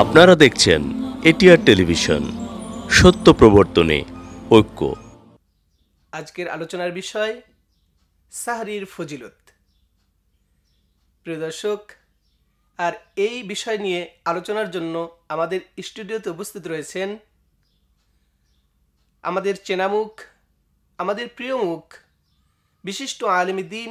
আপনারা দেখছেন ATR television সত্য প্রবর্তনে ঐক্য আজকের আলোচনার বিষয় সাহারির ফজিলত প্রিয়দর্শক আর এই বিষয় নিয়ে আলোচনার জন্য আমাদের স্টুডিওতে উপস্থিত রয়েছেন আমাদের চেনামুখ আমাদের প্রিয় মুখ বিশিষ্ট আলমী দিন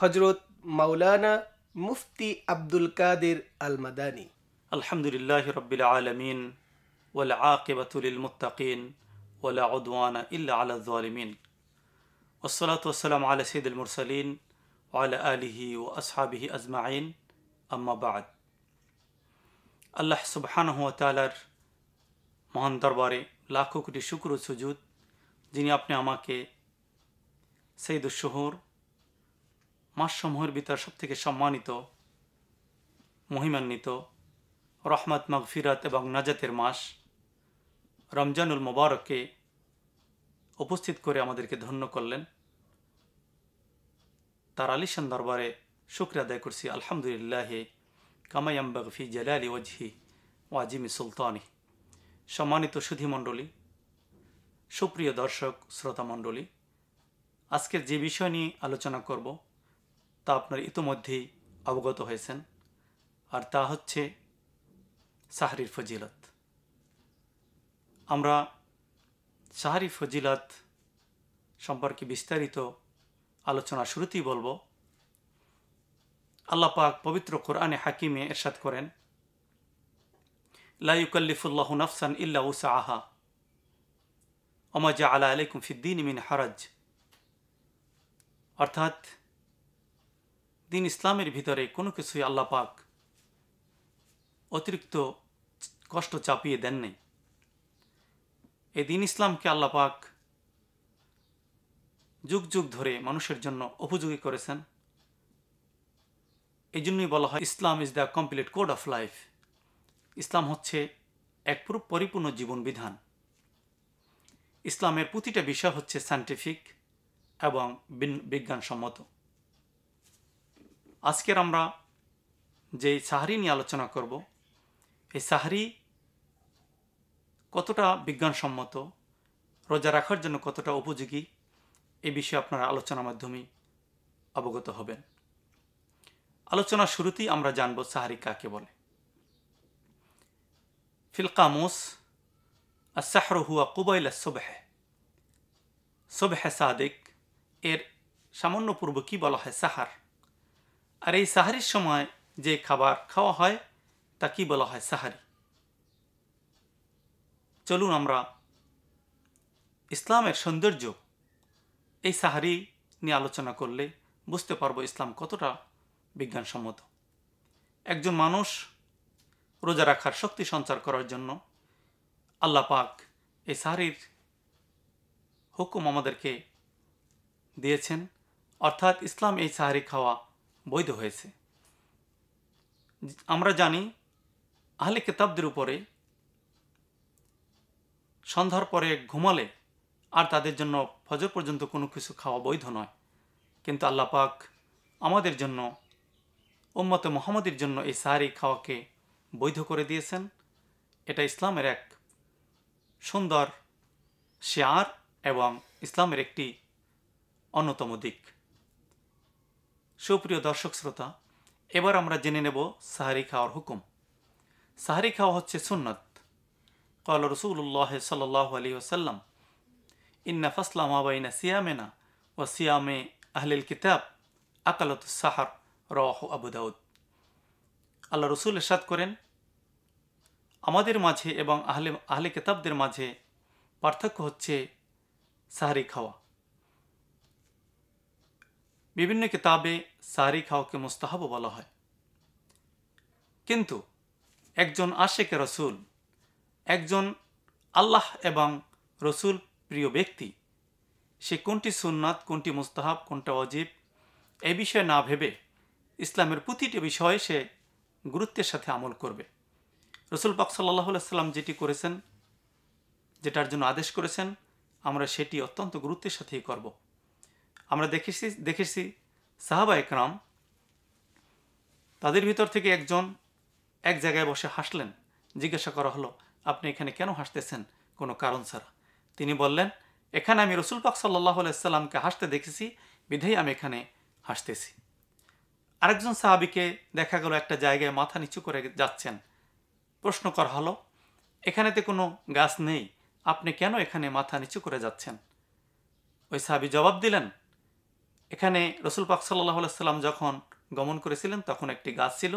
হজরত মাওলানা مفتي عبد القادر المداني الحمد لله رب العالمين والعاقبة للمتقين ولا عدوان إلا على الظالمين والصلاة والسلام على سيد المرسلين وعلى آله وأصحابه أجمعين أما بعد الله سبحانه وتعالى মহান দরবারে লাখো কোটি শুক্র সুজুদ যিনি আপনি আমাকে সৈদুল শহর মাসসমূহের ভিতর সবথেকে সম্মানিত মহিমান্বিত রহমত ফিরাত এবং নাজাতের মাস রমজানুল মোবারককে উপস্থিত করে আমাদেরকে ধন্য করলেন তার আলিসান দরবারে শুক্র আদায় করছি আলহামদুলিল্লাহ কামায়াম বাগফি জালালি ওয়াজহি ওয়াজিমি সুলতানি সম্মানিত সুধিমণ্ডলী সুপ্রিয় দর্শক শ্রোতা মণ্ডলী আজকের যে বিষয় নিয়ে আলোচনা করব তা আপনার ইতোমধ্যেই অবগত হয়েছেন আর তা হচ্ছে সাহারির ফজিলত আমরা সাহারি ফজিলাত সম্পর্কে বিস্তারিত আলোচনা শুরুতেই বলবো আল্লাহ পাক পবিত্র কোরআনে হাকিমে এরশাদ করেন লাইকাল্লিফুল্লাহ নাফসান ইল্লা উসা আহা অমাজা আলা আলাইকুম ফিদ্দিন মিন হারাজ অর্থাৎ দিন ইসলামের ভিতরে কোনো কিছুই আল্লাহ পাক অতিরিক্ত কষ্ট চাপিয়ে দেন নাই এই দিন ইসলামকে আল্লাহ পাক যুগ যুগ ধরে মানুষের জন্য উপযোগী করেছেন এই জন্যই বলা হয় Islam is the complete code of life ইসলাম হচ্ছে এক পরিপূর্ণ জীবন বিধান ইসলামের প্রতিটা বিষয় হচ্ছে সায়েন্টিফিক এবং বিজ্ঞানসম্মত আজকের আমরা যে সাহারি নিয়ে আলোচনা করব এই সাহারি কতটা বিজ্ঞানসম্মত রোজা রাখার জন্য কতটা উপযোগী এ বিষয়ে আপনারা আলোচনার মাধ্যমে অবগত হবেন আলোচনা শুরুতেই আমরা জানব সাহারি কাকে বলে ফিলকামুস সাহর হুয়া কুবাইল সোবহে সোবহে সাদেক এর সামান্য পূর্ব কি বলা হয় সাহার আর এই সাহারির সময় যে খাবার খাওয়া হয় তা কি বলা হয় সাহারি চলুন আমরা ইসলামের সৌন্দর্য এই সাহারি নিয়ে আলোচনা করলে বুঝতে পারবো ইসলাম কতটা বিজ্ঞানসম্মত একজন মানুষ রোজা রাখার শক্তি সঞ্চার করার জন্য আল্লাহ পাক এই সাহারির হুকুম আমাদেরকে দিয়েছেন অর্থাৎ ইসলাম এই সাহারি খাওয়া বৈধ হয়েছে আমরা জানি আহলে কেতাবদের উপরে সন্ধ্যার পরে ঘুমালে আর তাদের জন্য ফজর পর্যন্ত কোনো কিছু খাওয়া বৈধ নয় কিন্তু আল্লাহ পাক আমাদের জন্য ওম্মতে মোহাম্মদের জন্য এই সাহারি খাওয়াকে বৈধ করে দিয়েছেন এটা ইসলামের এক সুন্দর শেয়ার এবং ইসলামের একটি অন্যতম দিক সুপ্রিয় দর্শক শ্রোতা এবার আমরা জেনে নেব সাহারি খাওয়ার হুকুম সাহারি খাওয়া হচ্ছে সুন্নত কল রসুল্লাহ সাল্লাহ আলী ওসাল্লাম ইন্না ফাসলাম আবাইনা সিয়ামেনা ও সিয়ামে আহলিল কিতাব আকালত সাহার রহ আবু দাউদ আল্লাহ রসুল এরশাদ করেন আমাদের মাঝে এবং আহলে আহলে কেতাবদের মাঝে পার্থক্য হচ্ছে সাহারি খাওয়া বিভিন্ন কিতাবে সারি খাওয়াকে মোস্তাহাবও বলা হয় কিন্তু একজন আশেকে রসুল একজন আল্লাহ এবং রসুল প্রিয় ব্যক্তি সে কোনটি সুন্নাত কোনটি মুস্তাহাব কোনটা অজীব এ বিষয়ে না ভেবে ইসলামের প্রতিটি বিষয়ে সে গুরুত্বের সাথে আমল করবে রসুল পাক সাল্লাহ সাল্লাম যেটি করেছেন যেটার জন্য আদেশ করেছেন আমরা সেটি অত্যন্ত গুরুত্বের সাথেই করবো আমরা দেখেছি দেখেছি সাহাবা একরাম তাদের ভিতর থেকে একজন এক জায়গায় বসে হাসলেন জিজ্ঞাসা করা হলো আপনি এখানে কেন হাসতেছেন কোনো কারণ ছাড়া তিনি বললেন এখানে আমি রসুল পাক সাল্লাহ আলাইসাল্লামকে হাসতে দেখেছি বিধেই আমি এখানে হাসতেছি আরেকজন সাহাবিকে দেখা গেল একটা জায়গায় মাথা নিচু করে যাচ্ছেন প্রশ্ন করা হলো এখানেতে কোনো গাছ নেই আপনি কেন এখানে মাথা নিচু করে যাচ্ছেন ওই সাহাবি জবাব দিলেন এখানে রসুল পাক সাল্লাহ সাল্লাম যখন গমন করেছিলেন তখন একটি গাছ ছিল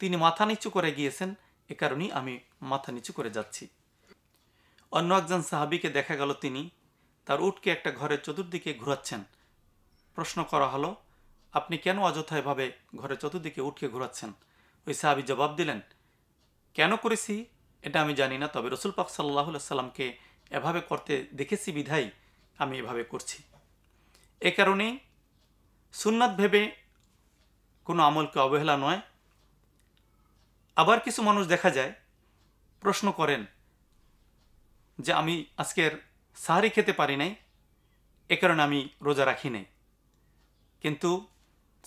তিনি মাথা নিচু করে গিয়েছেন এ কারণেই আমি মাথা নিচু করে যাচ্ছি অন্য একজন সাহাবিকে দেখা গেল তিনি তার উটকে একটা ঘরের চতুর্দিকে ঘুরাচ্ছেন প্রশ্ন করা হলো আপনি কেন অযথায়ভাবে ঘরের চতুর্দিকে উঠকে ঘুরাচ্ছেন ওই সাহাবি জবাব দিলেন কেন করেছি এটা আমি জানি না তবে রসুল পাক সাল্লাহ সাল্লামকে এভাবে করতে দেখেছি বিধাই আমি এভাবে করছি এ কারণেই সুন্নাত ভেবে কোনো আমলকে অবহেলা নয় আবার কিছু মানুষ দেখা যায় প্রশ্ন করেন যে আমি আজকের সাহারি খেতে পারি নাই এ কারণে আমি রোজা রাখি নাই কিন্তু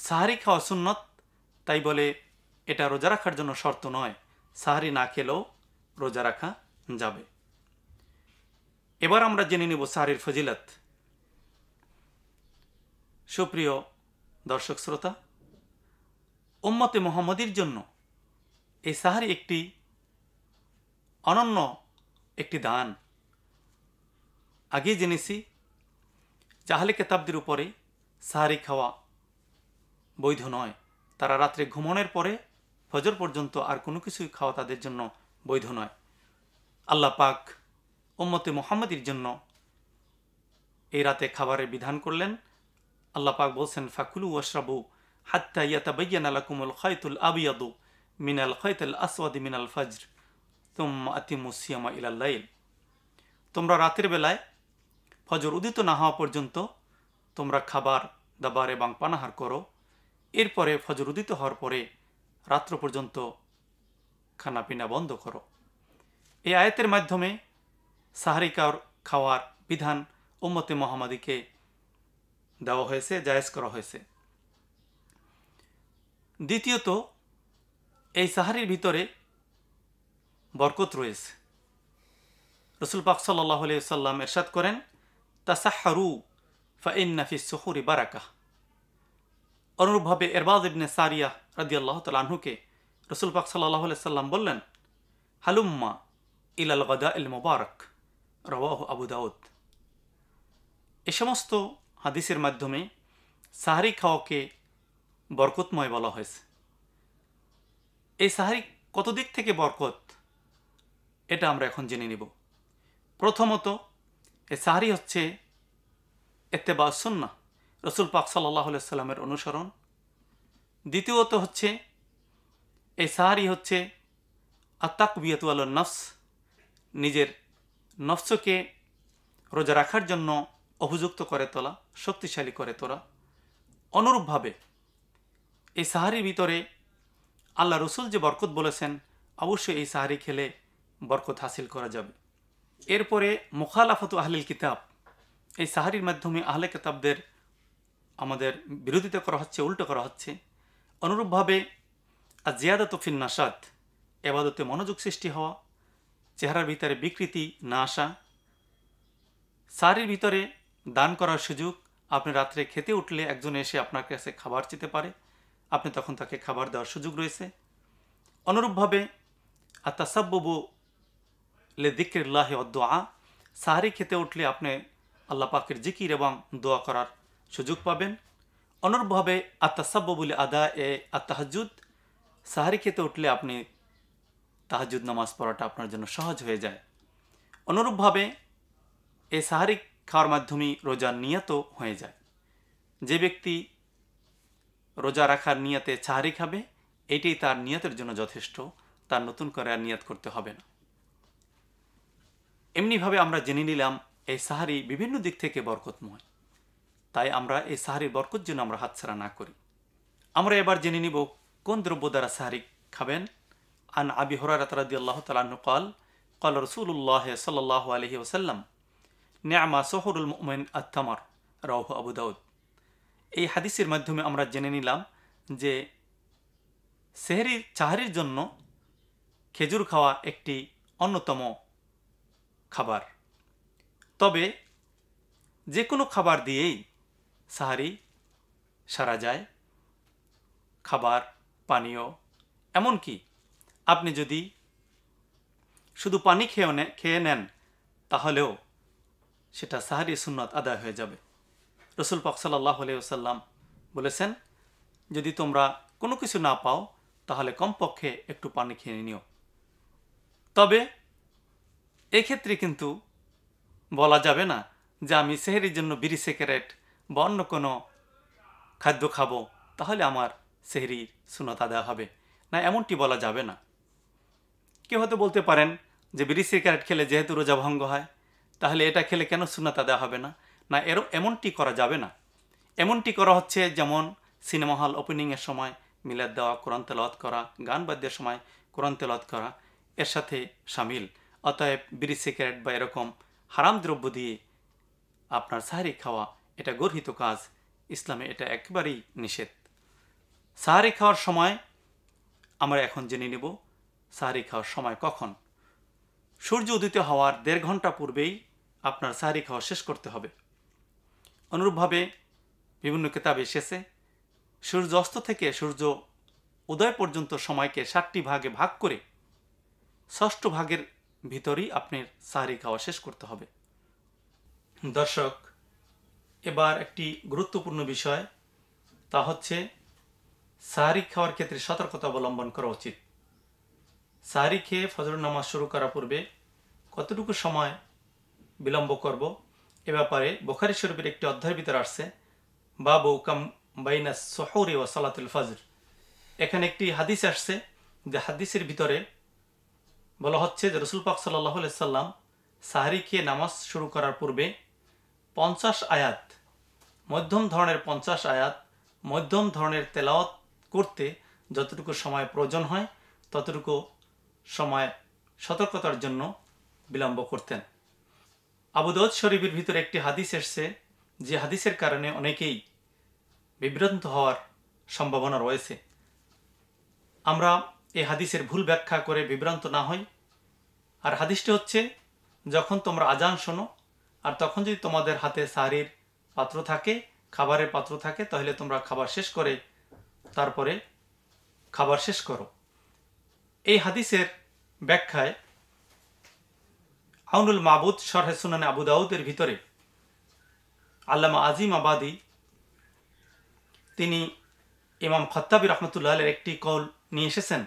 সাহারি খাওয়া সুন্নত তাই বলে এটা রোজা রাখার জন্য শর্ত নয় সাহারি না খেলেও রোজা রাখা যাবে এবার আমরা জেনে নেব সাহারির ফজিলত সুপ্রিয় দর্শক শ্রোতা উম্মতে মোহাম্মদীর জন্য এই সাহারি একটি অনন্য একটি দান আগে জেনেছি জাহালে কেতাবদের উপরে সাহারি খাওয়া বৈধ নয় তারা রাত্রে ঘুমনের পরে ফজর পর্যন্ত আর কোনো কিছুই খাওয়া তাদের জন্য বৈধ নয় আল্লাহ পাক উম্মতে মোহাম্মদীর জন্য এই রাতে খাবারের বিধান করলেন আল্লাহ পাক বলছেন ফাকুলু ওয়াশরাবু হাত্তা ইয়াতাবাইয়ান আলাকুমুল খয়তুল আবিয়াদু মিনাল খয়তুল আসওয়াদি মিনাল ফজর তুম ইলাল লাইল তোমরা রাতের বেলায় ফজর উদিত না হওয়া পর্যন্ত তোমরা খাবার দাবার এবং পানাহার করো এরপরে ফজর উদিত হওয়ার পরে রাত্র পর্যন্ত খানাপিনা বন্ধ করো এই আয়াতের মাধ্যমে সাহারিকার খাওয়ার বিধান উম্মতে মোহাম্মদীকে দেওয়া হয়েছে জায়জ করা হয়েছে দ্বিতীয়ত এই সাহারির ভিতরে বরকত রয়েছে রসুল পাক সাল্লাহ সাল্লাম এরশাদ করেন তাসাহারু ফাইন্নাফি সহুরি বারাকা অনুরূপভাবে এরবাজ ইবনে সারিয়া রাদি আল্লাহ তালাহুকে রসুল পাক সাল্লাহ সাল্লাম বললেন হালুম্মা ইলাল গদা ইল মোবারক রবাহ আবু দাউদ এ সমস্ত হাদিসের মাধ্যমে সাহারি খাওয়াকে বরকতময় বলা হয়েছে এই সাহারি কত দিক থেকে বরকত এটা আমরা এখন জেনে নিব প্রথমত এ সাহারি হচ্ছে বা সন্না রসুল পাক সাল্লাহ সাল্লামের অনুসরণ দ্বিতীয়ত হচ্ছে এই সাহারি হচ্ছে আত্মাকবিয়াতু আল নফস নিজের নফসকে রোজা রাখার জন্য অভিযুক্ত করে তোলা শক্তিশালী করে তোরা অনুরূপভাবে এই সাহারির ভিতরে আল্লাহ রসুল যে বরকত বলেছেন অবশ্যই এই সাহারি খেলে বরকত হাসিল করা যাবে এরপরে মুখালাফত আহলিল কিতাব এই সাহারির মাধ্যমে আহলে কিতাবদের আমাদের বিরোধিতা করা হচ্ছে উল্টো করা হচ্ছে অনুরূপভাবে আর জিয়াদা তফিন নাসাদ এবাদতে মনোযোগ সৃষ্টি হওয়া চেহারার ভিতরে বিকৃতি না আসা সাহারির ভিতরে দান করার সুযোগ আপনি রাত্রে খেতে উঠলে একজন এসে আপনার কাছে খাবার চেতে পারে আপনি তখন তাকে খাবার দেওয়ার সুযোগ রয়েছে অনুরূপভাবে আতাসাব্বু লে দিক্রিল্লাহ অদোয়া সাহারি খেতে উঠলে আপনি আল্লাহ পাখির জিকির এবং দোয়া করার সুযোগ পাবেন অনুরূপভাবে আত্মাসাব্বুল আদা এ আত্মাহাজুদ সাহারি খেতে উঠলে আপনি তাহাজুদ নামাজ পড়াটা আপনার জন্য সহজ হয়ে যায় অনুরূপভাবে এই সাহারি খাওয়ার মাধ্যমেই রোজা নিয়াত হয়ে যায় যে ব্যক্তি রোজা রাখার নিয়াতে চাহারি খাবে এটাই তার নিয়তের জন্য যথেষ্ট তার নতুন করে আর নিয়াত করতে হবে না এমনিভাবে আমরা জেনে নিলাম এই সাহারি বিভিন্ন দিক থেকে বরকতময় তাই আমরা এই সাহারির বরকত জন্য আমরা হাতছাড়া না করি আমরা এবার জেনে নিব কোন দ্রব্য দ্বারা সাহারি খাবেন আন আবি হরার রাদি আল্লাহ তালাহ কল কল রসুল্লাহ সাল্লাহ আলহি ওসাল্লাম ন্যামা সহরুল মোমেন আত্তামার রাহ আবু দাউদ এই হাদিসের মাধ্যমে আমরা জেনে নিলাম যে সেহরি চাহারির জন্য খেজুর খাওয়া একটি অন্যতম খাবার তবে যে কোনো খাবার দিয়েই সাহারি সারা যায় খাবার পানীয় এমনকি আপনি যদি শুধু পানি খেয়ে খেয়ে নেন তাহলেও সেটা সাহারি সুন্নত আদায় হয়ে যাবে রসুল পাকসাল্লাহ আলিয়াল্লাম বলেছেন যদি তোমরা কোনো কিছু না পাও তাহলে কমপক্ষে একটু পানি খেয়ে নিও তবে এক্ষেত্রে কিন্তু বলা যাবে না যে আমি সেহেরির জন্য বিড়ি সিগারেট বা অন্য কোনো খাদ্য খাবো তাহলে আমার সেহরির সুনত আদায় হবে না এমনটি বলা যাবে না কেউ হয়তো বলতে পারেন যে বিড়ি সিগারেট খেলে যেহেতু রোজা ভঙ্গ হয় তাহলে এটা খেলে কেন সুন্নাত আদায় হবে না না এর এমনটি করা যাবে না এমনটি করা হচ্ছে যেমন সিনেমা হল ওপেনিংয়ের সময় মিলাদ দেওয়া কোরআন তেলাওয়াত করা গান বাদ্যের সময় কোরআন তেলাওয়াত করা এর সাথে সামিল অতএব বিড়ি সিগারেট বা এরকম হারাম দ্রব্য দিয়ে আপনার সাহারি খাওয়া এটা গর্হিত কাজ ইসলামে এটা একবারেই নিষেধ সাহারি খাওয়ার সময় আমরা এখন জেনে নেব সাহারি খাওয়ার সময় কখন সূর্য উদিত হওয়ার দেড় ঘন্টা পূর্বেই আপনার সাহারি খাওয়া শেষ করতে হবে অনুরূপভাবে বিভিন্ন কেতাবে এসেছে সূর্য অস্ত থেকে সূর্য উদয় পর্যন্ত সময়কে সাতটি ভাগে ভাগ করে ষষ্ঠ ভাগের ভিতরেই আপনার সাহারি খাওয়া শেষ করতে হবে দর্শক এবার একটি গুরুত্বপূর্ণ বিষয় তা হচ্ছে সাহারি খাওয়ার ক্ষেত্রে সতর্কতা অবলম্বন করা উচিত সাহারি খেয়ে ফজর নামাজ শুরু করার পূর্বে কতটুকু সময় বিলম্ব করব এ ব্যাপারে বোখারি শরীফের একটি অধ্যায়ের ভিতরে আসছে বাবু কাম বাইনা সহরি ও সালাতুল ফজর এখানে একটি হাদিস আসছে যে হাদিসের ভিতরে বলা হচ্ছে যে রসুল পাক সাল্লাহ সাল্লাম সাহারি খেয়ে নামাজ শুরু করার পূর্বে পঞ্চাশ আয়াত মধ্যম ধরনের পঞ্চাশ আয়াত মধ্যম ধরনের তেলাওয়াত করতে যতটুকু সময় প্রয়োজন হয় ততটুকু সময় সতর্কতার জন্য বিলম্ব করতেন আবুদৌদ শরীফের ভিতরে একটি হাদিস এসছে যে হাদিসের কারণে অনেকেই বিভ্রান্ত হওয়ার সম্ভাবনা রয়েছে আমরা এই হাদিসের ভুল ব্যাখ্যা করে বিভ্রান্ত না হই আর হাদিসটি হচ্ছে যখন তোমরা আজান শোনো আর তখন যদি তোমাদের হাতে সাহারির পাত্র থাকে খাবারের পাত্র থাকে তাহলে তোমরা খাবার শেষ করে তারপরে খাবার শেষ করো এই হাদিসের ব্যাখ্যায় আউনুল মাবুদ শরহে সুনানে আবু দাউদের ভিতরে আল্লামা আজিম আবাদি তিনি ইমাম খত্তাবি রহমতুল্লাহ একটি কল নিয়ে এসেছেন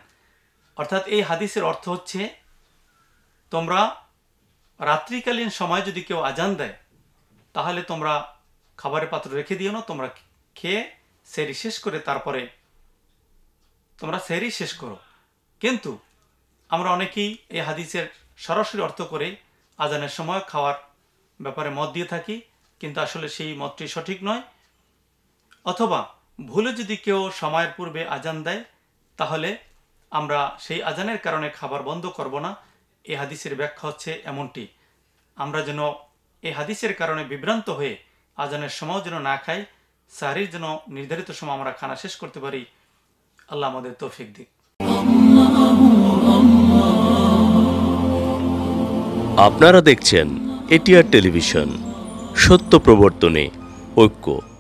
অর্থাৎ এই হাদিসের অর্থ হচ্ছে তোমরা রাত্রিকালীন সময় যদি কেউ আজান দেয় তাহলে তোমরা খাবারের পাত্র রেখে দিও না তোমরা খেয়ে সেরি শেষ করে তারপরে তোমরা সেরি শেষ করো কিন্তু আমরা অনেকেই এই হাদিসের সরাসরি অর্থ করে আজানের সময় খাওয়ার ব্যাপারে মত দিয়ে থাকি কিন্তু আসলে সেই মতটি সঠিক নয় অথবা ভুলে যদি কেউ সময়ের পূর্বে আজান দেয় তাহলে আমরা সেই আজানের কারণে খাবার বন্ধ করব না এ হাদিসের ব্যাখ্যা হচ্ছে এমনটি আমরা যেন এ হাদিসের কারণে বিভ্রান্ত হয়ে আজানের সময় যেন না খাই সাহারির জন্য নির্ধারিত সময় আমরা খানা শেষ করতে পারি আল্লাহ আমাদের তৌফিক দিক আপনারা দেখছেন এটিআর টেলিভিশন সত্য প্রবর্তনে ঐক্য